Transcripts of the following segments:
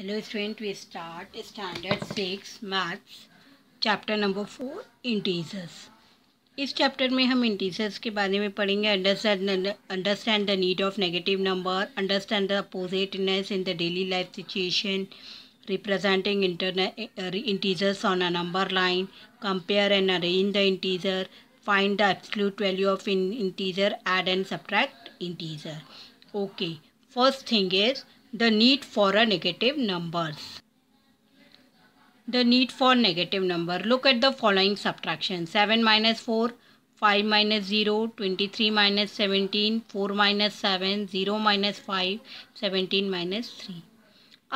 Hello student we start standard six maths chapter number four integers इस chapter में हम integers के बारे में पढ़ेंगे understand understand the need of negative number understand the oppositeness in the daily life situation representing integers on a number line compare and arrange the integer find the absolute value of in integer add and subtract integer okay first thing is the need for a negative numbers the need for negative number look at the following subtraction 7 minus 4 5 minus 0 23 minus 17 4 minus 7 0 minus 5 17 minus 3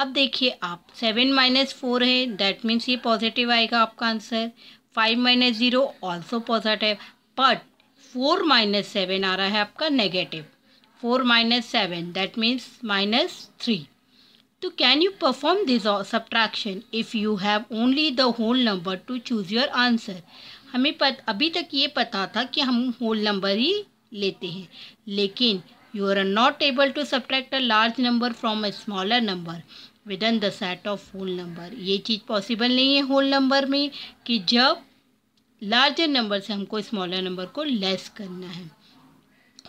अब देखिए आप seven minus four है that means ये positive आएगा आपका answer five minus zero also positive but four minus seven आ रहा है आपका negative four minus seven that means minus three तो can you perform this subtraction if you have only the whole number to choose your answer हमें पत, अभी तक ये पता था कि हम होल नंबर ही लेते हैं लेकिन you are not able to subtract a large number from a smaller number within the set of whole number ये चीज़ पॉसिबल नहीं है होल नंबर में कि जब लार्जर नंबर से हमको स्मॉलर नंबर को लेस करना है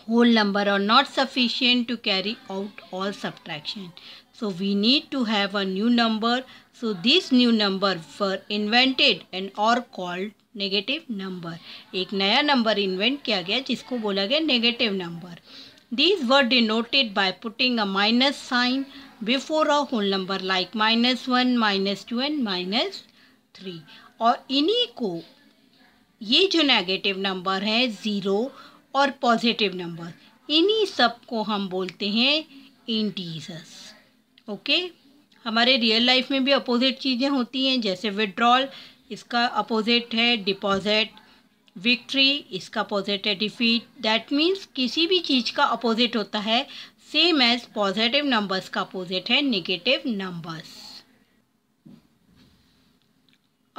whole number are not sufficient to carry out all subtraction. So we need to have a new number. So these new number were invented and are called negative number एक नया number invent किया गया जिसको बोला गया negative number these were denoted by putting a minus sign before a whole number like minus one minus two and minus three और इन्हीं को ये जो नेगेटिव नंबर है ज़ीरो और पॉजिटिव नंबर इन्हीं सब को हम बोलते हैं इंटीजर्स ओके हमारे रियल लाइफ में भी अपोजिट चीज़ें होती हैं जैसे विड्रॉल इसका अपोजिट है डिपॉजिट विक्ट्री इसका अपोजिट है डिफीट दैट मीन्स किसी भी चीज़ का अपोजिट होता है सेम एज पॉजिटिव नंबर्स का अपोजिट है negative numbers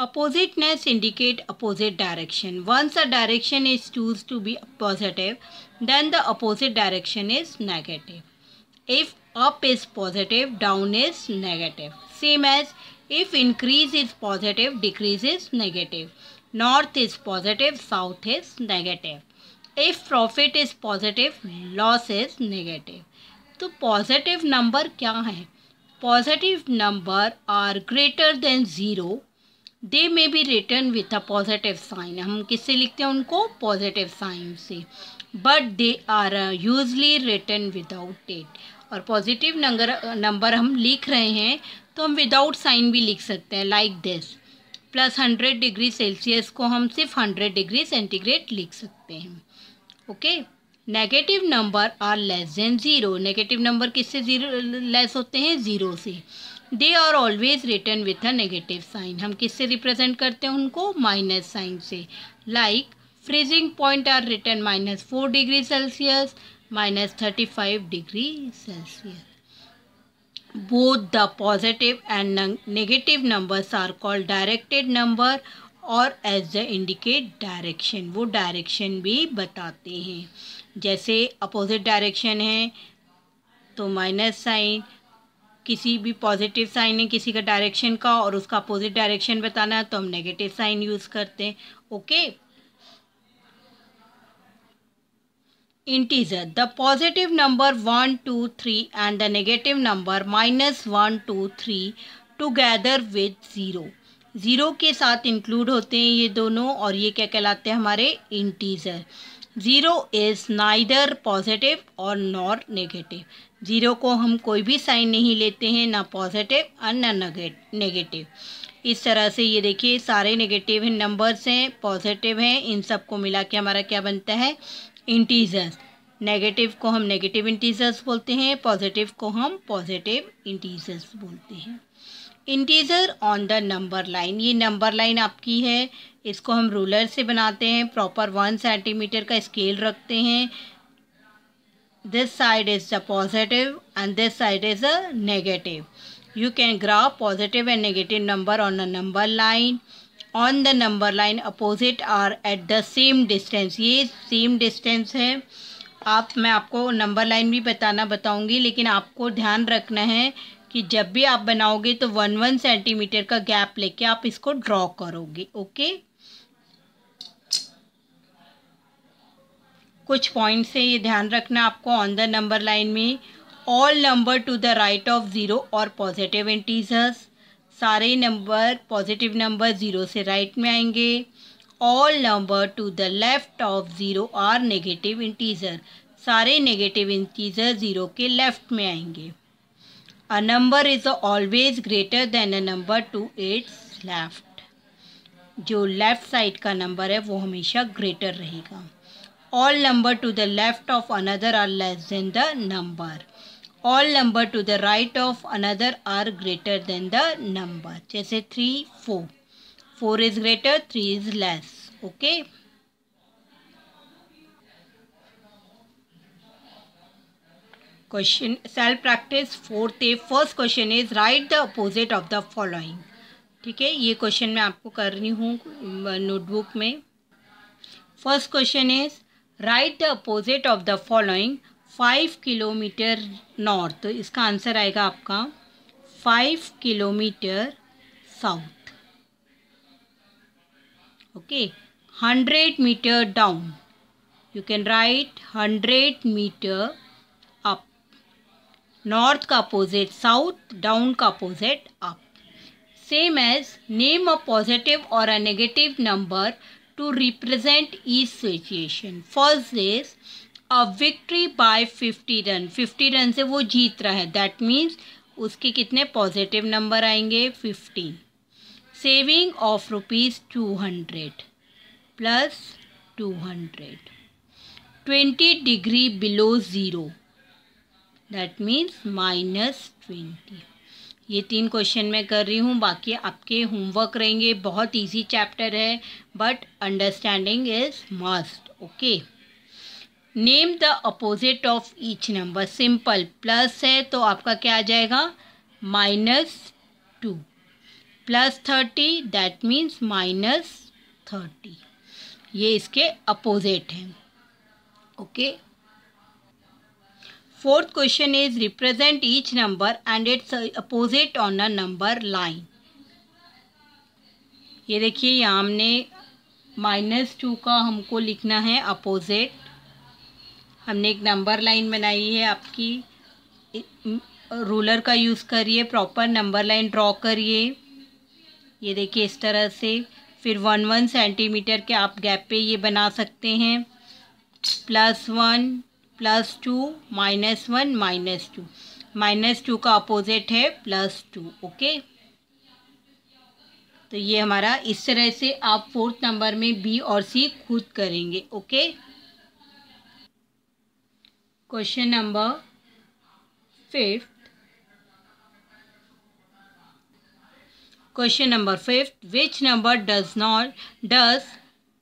oppositeness indicate opposite direction once a direction is choose to be positive then the opposite direction is negative if up is positive down is negative same as if increase is positive decrease is negative north is positive south is negative if profit is positive loss is negative तो positive number क्या है positive number are greater than zero they may be written with a positive sign हम किससे लिखते हैं उनको positive sign से but they are usually written without that और पॉजिटिव नंबर नंबर हम लिख रहे हैं तो हम विदाउट साइन भी लिख सकते हैं like this plus hundred degree Celsius को हम सिर्फ हंड्रेड डिग्री सेंटीग्रेड लिख सकते हैं okay negative number are less than zero negative number किससे ज़ीरो लेस होते हैं ज़ीरो से they are always written with a negative sign हम किससे रिप्रेजेंट करते हैं उनको माइनस साइन से like freezing point are written minus four degree Celsius minus thirty five degree Celsius both the positive and negative numbers are called directed number और as the indicate direction वो direction भी बताते हैं जैसे opposite direction है तो minus sign किसी भी पॉजिटिव साइन है किसी का डायरेक्शन का और उसका अपोजिट डायरेक्शन बताना है तो हम नेगेटिव साइन यूज़ करते हैं okay integer the positive number one two three and the negative number minus one two three together with zero zero के साथ इंक्लूड होते हैं ये दोनों और ये क्या कहलाते हैं हमारे integer zero is neither positive और नॉर नेगेटिव ज़ीरो को हम कोई भी साइन नहीं लेते हैं ना पॉजिटिव और ना नेगेटिव इस तरह से ये देखिए सारे नेगेटिव नंबर्स हैं पॉजिटिव हैं इन सब को मिला के हमारा क्या बनता है इंटीजर्स नेगेटिव को हम नेगेटिव इंटीजर्स बोलते हैं पॉजिटिव को हम पॉजिटिव इंटीजर्स बोलते हैं integer on the number line ये नंबर लाइन आपकी है इसको हम रूलर से बनाते हैं प्रॉपर वन सेंटीमीटर का स्केल रखते हैं this side is the positive and this side is a negative you can graph positive and negative number on a number line on the number line opposite are at the same distance ये same distance है आप मैं आपको number line भी बताना बताऊंगी लेकिन आपको ध्यान रखना है कि जब भी आप बनाओगे तो वन वन सेंटीमीटर का गैप लेके आप इसको ड्रॉ करोगे ओके कुछ पॉइंट से ये ध्यान रखना आपको ऑन द नंबर लाइन में all number to the right of zero और पॉजिटिव इंटीजर्स सारे नंबर पॉजिटिव नंबर ज़ीरो से राइट right में आएंगे all number to the left of zero are negative integer सारे नेगेटिव इंटीजर ज़ीरो के left में आएंगे A number is always greater than a number to its left. जो left side का number है वो हमेशा ग्रेटर रहेगा all number to the left of another are less than the number all number to the right of another are greater than the number जैसे three four four is greater three is less okay question self practice fourth A first question is write the opposite of the following ठीक है ये question मैं आपको कर रही हूँ notebook में first question is write the opposite of the following five kilometre north इसका आंसर आएगा आपका five kilometre south okay hundred metre down you can write hundred metre north का अपोजिट साउथ डाउन का opposite up same as name a positive और a negative number to represent each situation first is a victory by fifty run fifty run से वो जीत रहा है that means उसके कितने पॉजिटिव नंबर आएंगे fifty saving of rupees two hundred plus two hundred twenty degree below zero that means minus twenty ये तीन क्वेश्चन मैं कर रही हूँ बाकी आपके होमवर्क रहेंगे बहुत इजी चैप्टर है but understanding is must okay name the opposite of each number simple plus है तो आपका क्या आ जाएगा minus two plus thirty that means minus thirty ये इसके अपोजिट हैं okay okay? Fourth question is represent each number and its opposite on a number line ये देखिए यहाँ हमने माइनस टू का हमको लिखना है अपोजिट हमने एक नंबर लाइन बनाई है आपकी रूलर का यूज़ करिए प्रॉपर नंबर लाइन ड्रॉ करिए ये देखिए इस तरह से फिर वन वन सेंटीमीटर के आप गैप पे ये बना सकते हैं plus one plus two minus one minus two minus two का अपोजिट है प्लस टू ओके तो ये हमारा इस तरह से आप फोर्थ नंबर में बी और सी खुद करेंगे okay question number fifth question number fifth which number does not does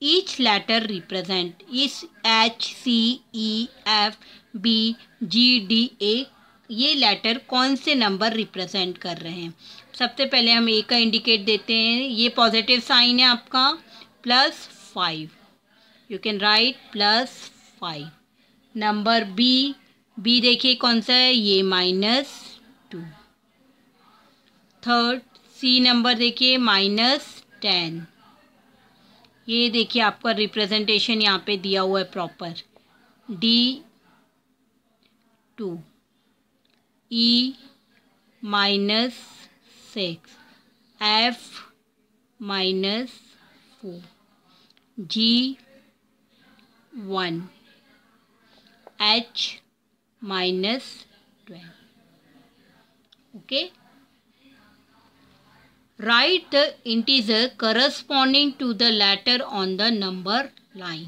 each letter represent is H C E F B G D A ये लेटर कौन से नंबर रिप्रेजेंट कर रहे हैं सबसे पहले हम ए का इंडिकेट देते हैं ये पॉजिटिव साइन है आपका plus five you can write plus five number B B देखिए कौन सा है ये minus two third C number देखिए माइनस टेन ये देखिए आपका रिप्रेजेंटेशन यहाँ पे दिया हुआ है proper D two E minus six F minus four G one H minus twelve okay Write the integer corresponding to the letter on the number line.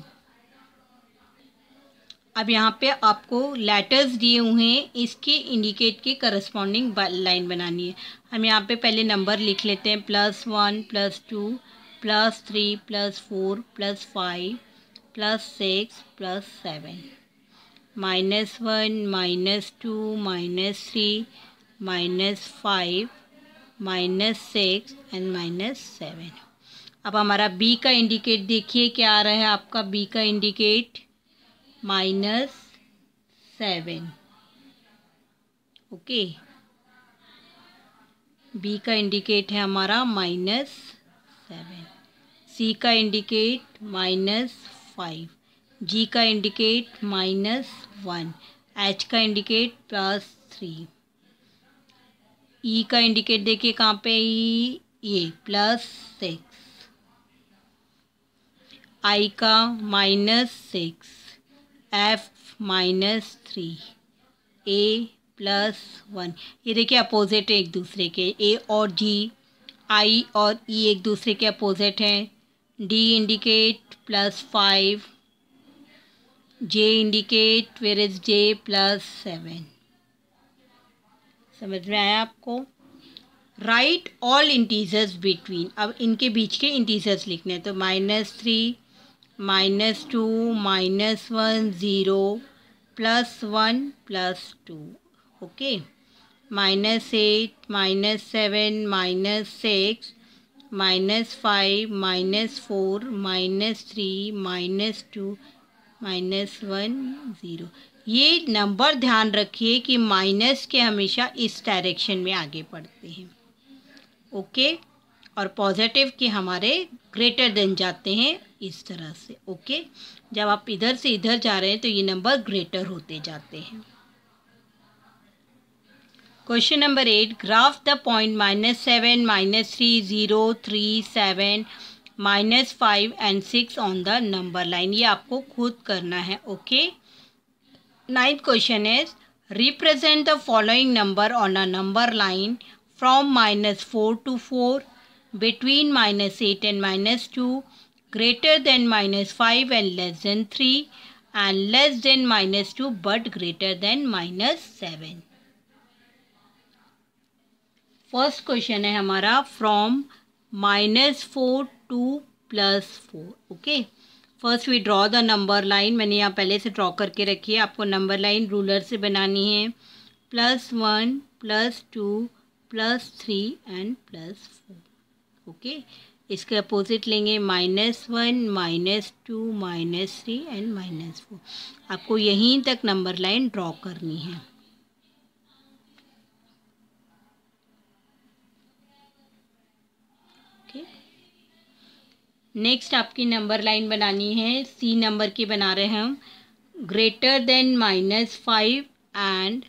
अब यहाँ पे आपको लेटर्स दिए हुए हैं इसके इंडिकेट के करस्पॉन्डिंग लाइन बनानी है हम यहाँ पे पहले नंबर लिख लेते हैं plus one plus two plus three plus four plus five plus six plus seven minus one minus two minus three minus five minus six and minus seven अब हमारा बी का इंडिकेट देखिए क्या आ रहा है आपका बी का indicate minus seven okay B का इंडिकेट है हमारा माइनस सेवन सी का इंडिकेट माइनस फाइव जी का इंडिकेट माइनस वन एच का indicate plus three E e का इंडिकेट देखिए कहाँ पे ई ये प्लस सिक्स आई का minus six F minus three A plus one ये देखिए अपोजिट है एक दूसरे के ए और जी आई और ई e एक दूसरे के अपोजिट हैं D indicate plus five J indicate where is J plus seven समझ में आया आपको राइट ऑल इंटीजर्स बिटवीन अब इनके बीच के इंटीजर्स लिखने हैं तो minus three minus two minus one zero plus one plus two okay minus eight minus seven minus six minus five minus four minus three minus two minus one zero ये number ध्यान रखिए कि minus के हमेशा इस direction में आगे बढ़ते हैं ओके और पॉजिटिव के हमारे ग्रेटर देन जाते हैं इस तरह से ओके जब आप इधर से इधर जा रहे हैं तो ये नंबर ग्रेटर होते जाते हैं question number eight graph the point minus seven minus three zero three seven minus five and six on the number line ये आपको खुद करना है okay Ninth question is represent the following number on a number line from minus 4 to 4 between minus 8 and minus 2 greater than minus 5 and less than 3 and less than minus 2 but greater than minus 7. First question है हमारा from minus four to plus four okay first we draw the number line मैंने यहाँ पहले से draw करके रखी है आपको नंबर लाइन रूलर से बनानी है plus one plus two plus three and plus four okay इसके अपोजिट लेंगे minus one minus two minus three and minus four आपको यहीं तक नंबर लाइन ड्रॉ करनी है नेक्स्ट आपकी नंबर लाइन बनानी है सी नंबर की बना रहे हैं हम greater than minus five and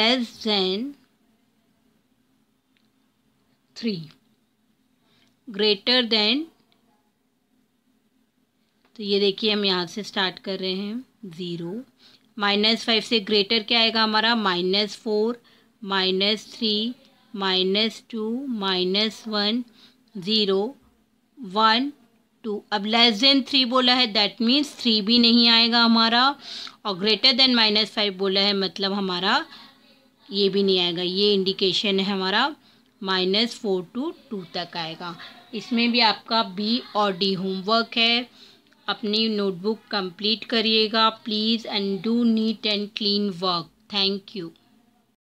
less than three greater than तो ये देखिए हम यहाँ से स्टार्ट कर रहे हैं ज़ीरो माइनस फाइव से ग्रेटर क्या आएगा हमारा minus four minus three minus two minus one zero one two अब लेस देन थ्री बोला है दैट मीन्स थ्री भी नहीं आएगा हमारा और ग्रेटर देन माइनस फाइव बोला है मतलब हमारा ये भी नहीं आएगा ये इंडिकेशन है हमारा माइनस फोर टू टू तक आएगा इसमें भी आपका बी और डी होमवर्क है अपनी नोटबुक कंप्लीट करिएगा please and do neat and clean work thank you